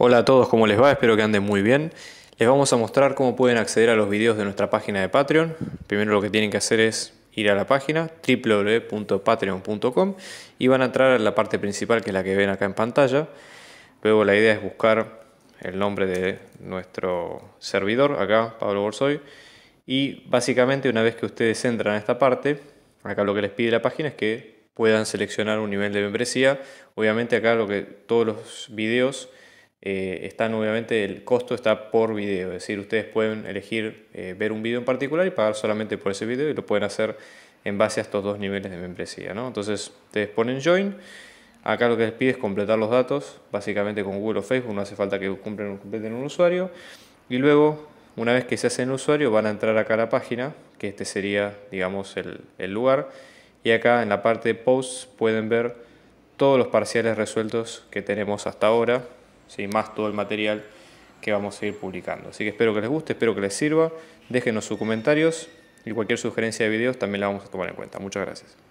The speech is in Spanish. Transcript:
Hola a todos, ¿cómo les va? Espero que anden muy bien. Les vamos a mostrar cómo pueden acceder a los videos de nuestra página de Patreon. Primero lo que tienen que hacer es ir a la página www.patreon.com y van a entrar a la parte principal que es la que ven acá en pantalla. Luego la idea es buscar el nombre de nuestro servidor, acá Pablo Borsoy. Y básicamente una vez que ustedes entran a esta parte, acá lo que les pide la página es que puedan seleccionar un nivel de membresía. Obviamente acá lo que todos los videos eh, están obviamente el costo está por video, es decir, ustedes pueden elegir eh, ver un video en particular y pagar solamente por ese video y lo pueden hacer en base a estos dos niveles de membresía, ¿no? Entonces, ustedes ponen join, acá lo que les pide es completar los datos, básicamente con Google o Facebook, no hace falta que cumplen, completen un usuario y luego una vez que se hacen usuario van a entrar acá a la página, que este sería, digamos, el, el lugar y acá en la parte de posts pueden ver todos los parciales resueltos que tenemos hasta ahora ¿sí? más todo el material que vamos a ir publicando. Así que espero que les guste, espero que les sirva. Déjenos sus comentarios y cualquier sugerencia de videos también la vamos a tomar en cuenta. Muchas gracias.